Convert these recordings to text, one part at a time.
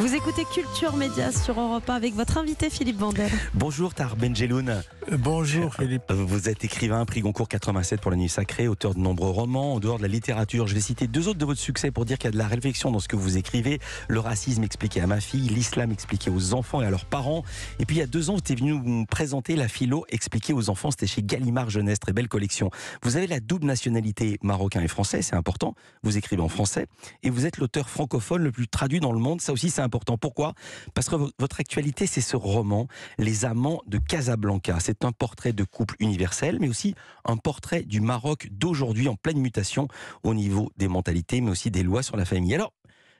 Vous écoutez Culture Médias sur Europe 1 avec votre invité Philippe Bandel. Bonjour Tar Benjeloun. Bonjour Philippe. Euh, vous êtes écrivain, prix Goncourt 87 pour la nuit sacrée, auteur de nombreux romans en dehors de la littérature. Je vais citer deux autres de votre succès pour dire qu'il y a de la réflexion dans ce que vous écrivez. Le racisme expliqué à ma fille, l'islam expliqué aux enfants et à leurs parents. Et puis il y a deux ans, vous êtes venu nous présenter la philo expliquée aux enfants. C'était chez Gallimard Jeunesse, très belle collection. Vous avez la double nationalité marocain et français, c'est important. Vous écrivez en français et vous êtes l'auteur francophone le plus traduit dans le monde. Ça aussi c'est important. Pourquoi Parce que votre actualité c'est ce roman, Les Amants de Casablanca c'est un portrait de couple universel, mais aussi un portrait du Maroc d'aujourd'hui en pleine mutation au niveau des mentalités, mais aussi des lois sur la famille. Alors,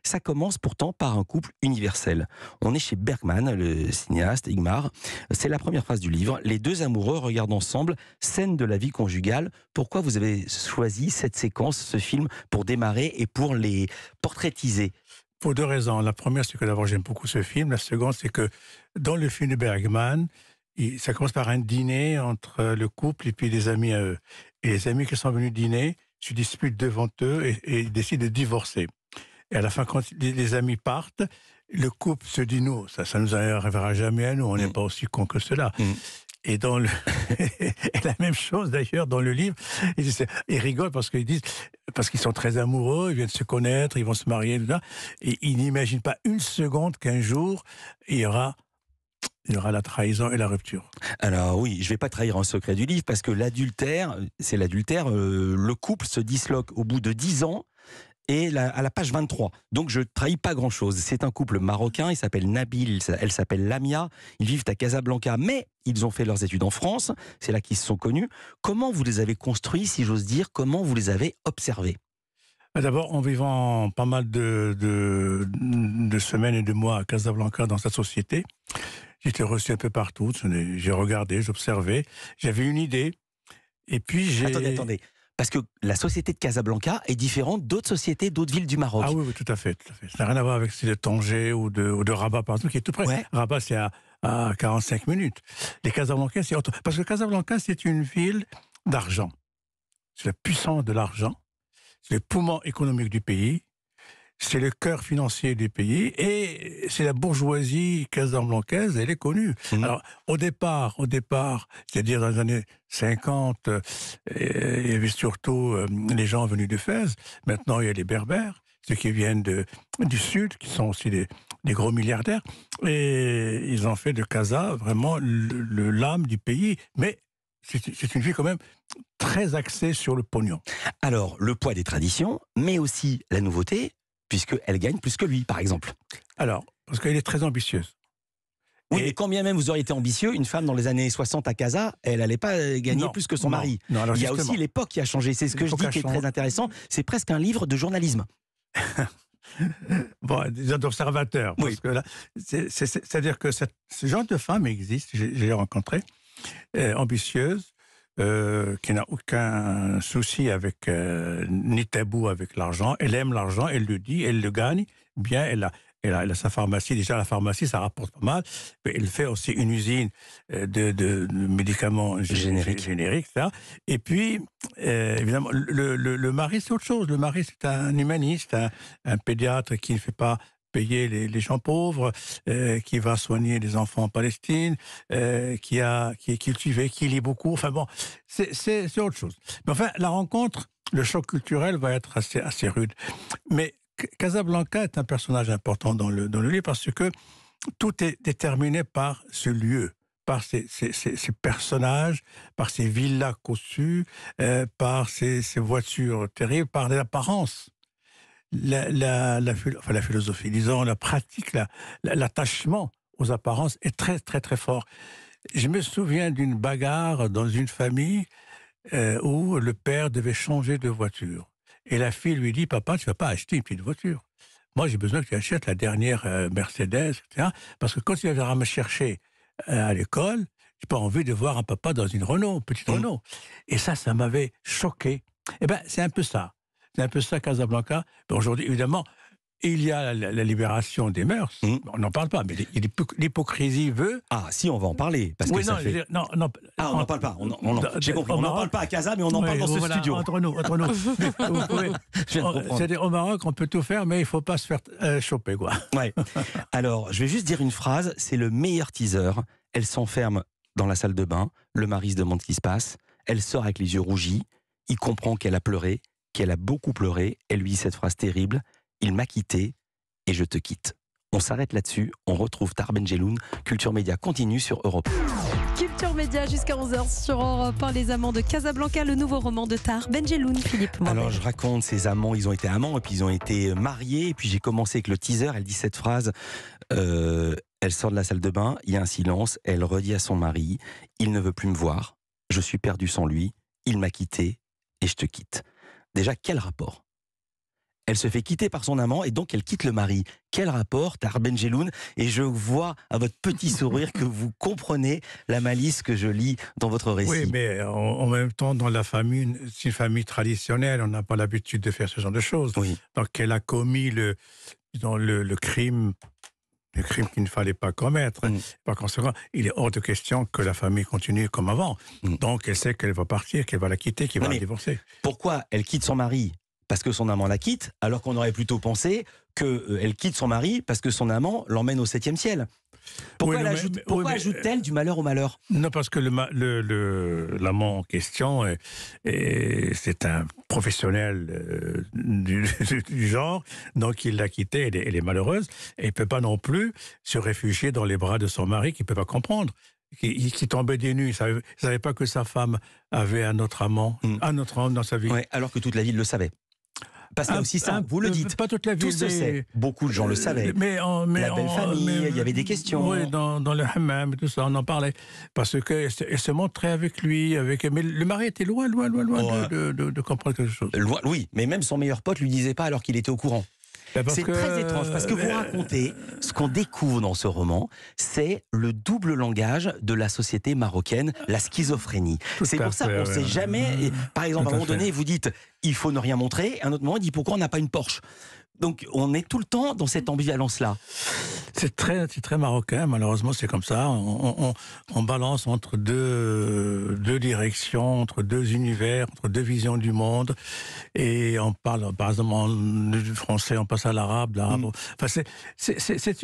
ça commence pourtant par un couple universel. On est chez Bergman, le cinéaste Igmar. C'est la première phrase du livre. Les deux amoureux regardent ensemble scène de la vie conjugale. Pourquoi vous avez choisi cette séquence, ce film, pour démarrer et pour les portraitiser Pour deux raisons. La première, c'est que d'abord, j'aime beaucoup ce film. La seconde, c'est que dans le film de Bergman, ça commence par un dîner entre euh, le couple et puis les amis à eux. Et les amis qui sont venus dîner se disputent devant eux et, ils décident de divorcer. Et à la fin, quand les amis partent, le couple se dit nous, ça, ça nous arrivera jamais à nous, on n'est mmh. pas aussi con que cela. Mmh. Et dans le la même chose d'ailleurs dans le livre, ils, rigolent parce qu'ils disent parce qu'ils sont très amoureux, ils viennent se connaître, ils vont se marier, et ils n'imaginent pas une seconde qu'un jour il y aura il y aura la trahison et la rupture. Alors oui, je ne vais pas trahir un secret du livre parce que l'adultère, c'est l'adultère, euh, le couple se disloque au bout de 10 ans et à la page 23. Donc je ne trahis pas grand-chose. C'est un couple marocain, il s'appelle Nabil, elle s'appelle Lamia, ils vivent à Casablanca, mais ils ont fait leurs études en France, c'est là qu'ils se sont connus. Comment vous les avez construits, si j'ose dire, comment vous les avez observés ah, D'abord, en vivant pas mal de, de semaines et de mois à Casablanca dans sa société, J'étais reçu un peu partout. J'ai regardé, j'observais. J'avais une idée. Et puis j'ai. Attendez, attendez. Parce que la société de Casablanca est différente d'autres sociétés, d'autres villes du Maroc. Ah oui, oui tout à fait. Tout à fait. Ça n'a rien à voir avec celle de Tanger ou de, de, Rabat, par exemple, qui est tout près. Rabat, c'est à, à, 45 minutes. Les Casablanca, c'est autre. Parce que Casablanca, c'est une ville d'argent. C'est la puissance de l'argent. C'est le poumon économique du pays c'est le cœur financier du pays et c'est la bourgeoisie casablancaise, elle est connue. Mhm. au départ, au départ, c'est-à-dire dans les années 50, euh, il y avait surtout euh, les gens venus de Fès. Maintenant, il y a les Berbères, ceux qui viennent du Sud, qui sont aussi des, gros milliardaires. Et ils ont fait de Casa vraiment le l'âme du pays. Mais c'est une vie quand même très axée sur le pognon. Alors, le poids des traditions, mais aussi la nouveauté, puisqu'elle gagne plus que lui, par exemple. Alors, parce qu'elle est très ambitieuse. Oui, et mais quand bien même vous auriez été ambitieux, une femme dans les années 60 à Casa, elle n'allait pas gagner plus que son mari. Il y a aussi l'époque qui a changé. C'est ce que je dis qui est très intéressant. C'est presque un livre de journalisme. bon, observateurs. observateurs. Oui. C'est-à-dire que, ce genre de femme existe, j'ai rencontré, euh, ambitieuse, euh, qui n'a aucun souci avec, euh, ni tabou avec l'argent. Elle aime l'argent, elle le dit, elle le gagne. Bien, elle a, elle a, sa pharmacie. Déjà, la pharmacie, ça rapporte pas mal. Mais elle fait aussi une usine euh, de, médicaments génériques. génériques ça. Et puis, évidemment, le, mari, c'est autre chose. Le mari, c'est un humaniste, un, pédiatre qui ne fait pas payer les, les gens pauvres, euh, qui va soigner les enfants en Palestine, euh, qui, a, qui est cultivé, qui lit beaucoup. Enfin bon, c'est autre chose. Mais enfin, la rencontre, le choc culturel va être assez, assez rude. Mais Casablanca est un personnage important dans le, dans le livre parce que tout est déterminé par ce lieu par ces, ces, ces, personnages, par ces villas cossues, euh, par ces, voitures terribles, par l'apparence la, la, philosophie, disons, la pratique, l'attachement aux apparences est très, très, très fort. Je me souviens d'une bagarre dans une famille euh, où le père devait changer de voiture. Et la fille lui dit, papa, tu vas pas acheter une petite voiture. Moi, j'ai besoin que tu achètes la dernière euh, Mercedes, etc. Parce que quand tu vas me chercher euh, à l'école, j'ai pas envie de voir un papa dans une Renault, une petite mmh. Renault. Et ça, ça m'avait choqué. Eh ben, c'est un peu ça. C'est un peu ça, Casablanca. Aujourd'hui, évidemment, il y a la, libération des mœurs. Hum. On n'en parle pas, mais l'hypocrisie veut. Ah, si, on va en parler. Parce que ça fait... non, non, ah, on n'en parle pas. J'ai compris. On n'en parle pas à Casa, mais on en parle dans ce studio. Entre nous, entre nous. cest au Maroc, on peut tout faire, mais il ne faut pas se faire euh, choper, quoi. Alors, je vais juste dire une phrase. C'est le meilleur teaser. Elle s'enferme dans la salle de bain. Le mari se demande ce qui se passe. Elle sort avec les yeux rougis. Il comprend qu'elle a pleuré qu'elle a beaucoup pleuré. Elle lui dit cette phrase terrible Il m'a quitté et je te quitte. On s'arrête là-dessus. On retrouve Tar Benjeloun. Culture Média continue sur Europe. Culture Média jusqu'à 11h sur Europe Les Amants de Casablanca, le nouveau roman de Tar Benjeloun, Philippe. Alors je raconte ces amants, ils ont été amants et puis ils ont été mariés. Et puis j'ai commencé avec le teaser, elle dit cette phrase. Euh, elle sort de la salle de bain, il y a un silence, elle redit à son mari, il ne veut plus me voir, je suis perdue sans lui, il m'a quitté et je te quitte. Déjà, quel rapport elle se fait quitter par son amant et donc elle quitte le mari. Quel rapport, Tar Benjeloun Et je vois à votre petit sourire que vous comprenez la malice que je lis dans votre récit. Oui, mais en, même temps, dans la famille, c'est une famille traditionnelle, on n'a pas l'habitude de faire ce genre de choses. Donc elle a commis le, le, le crime le crime qu'il ne fallait pas commettre. Mm. Par conséquent, il est hors de question que la famille continue comme avant. Mm. Donc, elle sait qu'elle va partir, qu'elle va la quitter, qu'elle va divorcer. Pourquoi elle quitte son mari parce que son amant la quitte, alors qu'on aurait plutôt pensé qu'elle euh, quitte son mari parce que son amant l'emmène au septième ciel pourquoi, ajoute, t elle du malheur au malheur Non, parce que l'amant en question, c'est un professionnel euh, du, genre, donc il l'a quitté, elle, elle, est malheureuse, et ne peut pas non plus se réfugier dans les bras de son mari qui ne peut pas comprendre. Qui, tombait des nues. Il ne savait, pas que sa femme avait un autre amant, hmm. un autre homme dans sa vie. alors que toute la ville le savait. Parce que aussi ça, vous le dites. Pas toute la vie' Tout se sait. Beaucoup de gens le euh, savaient. Mais, en, la belle famille, il y avait des questions. Oui, dans, le hammam et tout ça, on en parlait. Parce qu'elle se, se, montrait avec lui. Avec, mais le mari était loin, loin, loin, loin oh. de, comprendre quelque chose. oui, mais même son meilleur pote lui disait pas alors qu'il était au courant. Bah, c'est très étrange parce que vous euh. racontez ce qu'on découvre dans ce roman, c'est le double langage de la société marocaine, la schizophrénie. C'est pour ça qu'on ne sait jamais. Par mmh. exemple, à un moment donné, vous dites il faut ne rien montrer. À un autre moment, il dit pourquoi on n'a pas une Porsche donc on est tout le temps dans cette ambivalence-là. C'est très, très marocain, malheureusement c'est comme ça. On, balance entre deux, deux directions, entre deux univers, entre deux visions du monde. Et on parle par exemple du français, on passe à l'arabe. Mm. c'est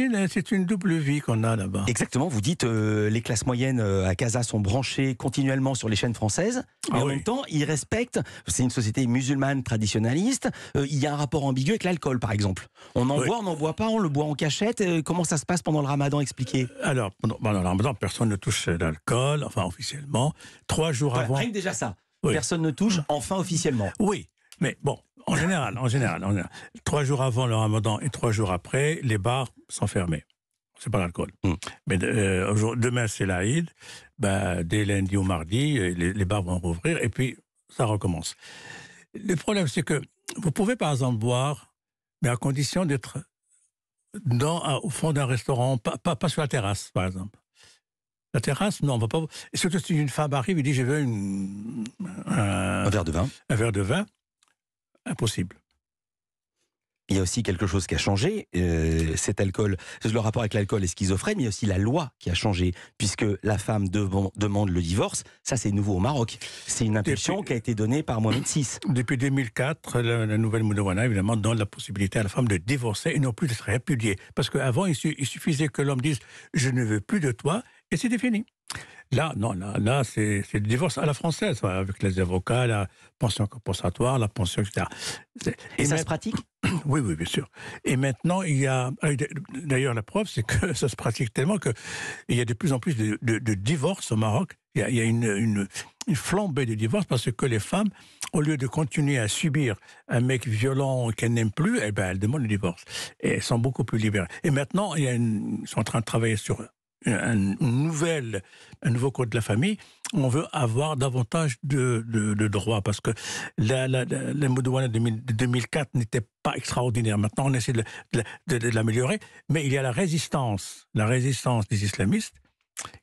une, double vie qu'on a là-bas. Exactement, vous dites euh, les classes moyennes euh, à Casa sont branchées continuellement sur les chaînes françaises. Mais ah en même temps, ils respectent, c'est une société musulmane traditionnaliste, euh, il y a un rapport ambigu avec l'alcool par exemple. On en boit, on n'en boit pas, on le boit en cachette. Euh, comment ça se passe pendant le ramadan Expliquez. Alors, pendant, le ramadan, personne ne touche l'alcool, enfin officiellement. Trois jours avant. Rien que déjà ça. Personne ne touche, enfin officiellement. Oui, mais bon, en général, en général, trois jours avant le ramadan et trois jours après, les bars sont fermés. C'est pas l'alcool. Hmm. Mais euh, demain, c'est l'Aïd. Bah, dès lundi ou mardi, euh, les, bars vont rouvrir et puis ça recommence. Le problème, c'est que vous pouvez par exemple boire mais à condition d'être au fond d'un restaurant, pas, sur la terrasse, par exemple. La terrasse, non, on va pas. Et surtout si une femme arrive et dit Je veux un verre de vin. Un verre de vin, impossible il y a aussi quelque chose qui a changé. Euh, cet alcool, le rapport avec l'alcool est schizophrène, mais il y a aussi la loi qui a changé, puisque la femme demande le divorce. Ça, c'est nouveau au Maroc. C'est une impulsion qui a été donnée par Mohamed VI. Depuis 2004, la, nouvelle Moudouana, évidemment, donne la possibilité à la femme de divorcer et non plus se répudier. Parce qu'avant, il suffisait que l'homme dise Je ne veux plus de toi et c'était fini. Là, non, là, c'est le divorce à la française, avec les avocats, la pension compensatoire, la pension, etc. Et, ça se pratique Oui, oui, bien sûr. Et maintenant, il y a. Ah, d'ailleurs, la preuve, c'est que ça se pratique tellement qu'il y a de plus en plus de, divorces au Maroc. Il y a, une, une, flambée de divorces parce que les femmes, au lieu de continuer à subir un mec violent qu'elles n'aiment plus, eh ben, elles demandent le divorce. Et elles sont beaucoup plus libérées. Et maintenant, il y a ils sont en train de travailler sur un, nouvelle un nouveau code de la famille, on veut avoir davantage de, de, droits parce que la, la, de 2004 n'était pas extraordinaire. Maintenant, on essaie de, l'améliorer, mais il y a la résistance, la résistance des islamistes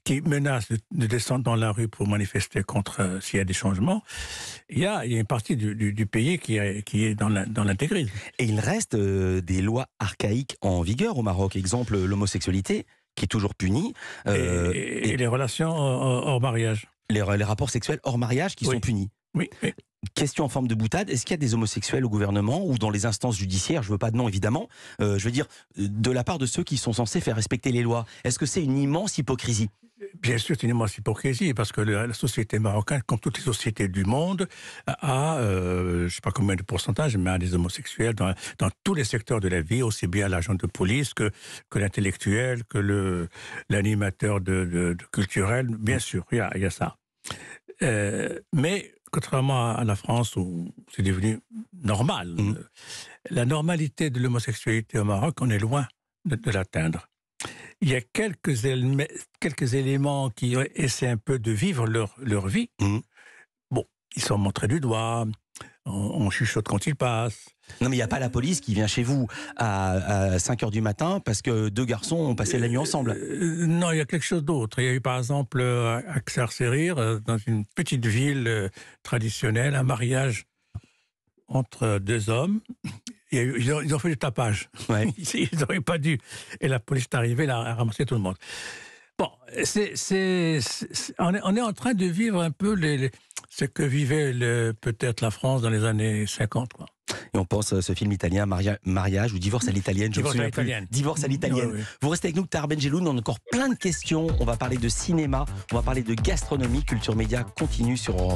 qui menacent de, descendre dans la rue pour manifester contre euh, s'il y a des changements, il y a, une partie du, du, pays qui, est, qui est dans l'intégrité. Et il reste euh, des lois archaïques en vigueur au Maroc, exemple l'homosexualité qui est toujours puni. et, euh, les relations euh, euh, hors, mariage. Les, rapports sexuels hors mariage qui sont punis. Oui. Question en forme de boutade, est-ce qu'il y a des homosexuels au gouvernement ou dans les instances judiciaires Je veux pas de nom évidemment. je veux dire, de la part de ceux qui sont censés faire respecter les lois, est-ce que c'est une immense hypocrisie Bien sûr, c'est une immense hypocrisie, parce que la société marocaine, comme toutes les sociétés du monde, a, euh, je ne sais pas combien de pourcentage, mais a des homosexuels dans, tous les secteurs de la vie, aussi bien l'agent de police que, que l'intellectuel, que l'animateur de, culturel. Bien sûr, il y a, ça. Euh, mais contrairement à la France où c'est devenu normal, mmh. euh, la normalité de l'homosexualité au Maroc, on est loin de l'atteindre il y a quelques, éléments, quelques éléments qui essaient un peu de vivre leur, leur vie. Mmh. Bon, ils sont montrés du doigt, on chuchote quand ils passent. Non, mais il n'y a pas la police qui vient chez vous à, 5 h du matin parce que deux garçons ont passé la nuit euh, ensemble. Euh, non, il y a quelque chose d'autre. Il y a eu par exemple euh, à dans une petite ville traditionnelle, un mariage entre deux hommes ils ont, fait du tapage. ils n'auraient pas dû. Et la police est arrivée, elle a ramassé tout le monde. Bon, c'est, c'est, on, est, en train de vivre un peu les, ce que vivait peut-être la France dans les années 50. Et on pense à euh, ce film italien, Mariage ou Divorce à l'italienne, je Divorce à l'italienne. Divorce à l'italienne. Ah Vous restez avec nous, Tar on a encore plein de questions. On va parler de cinéma, on va parler de gastronomie, culture média continue sur Europe.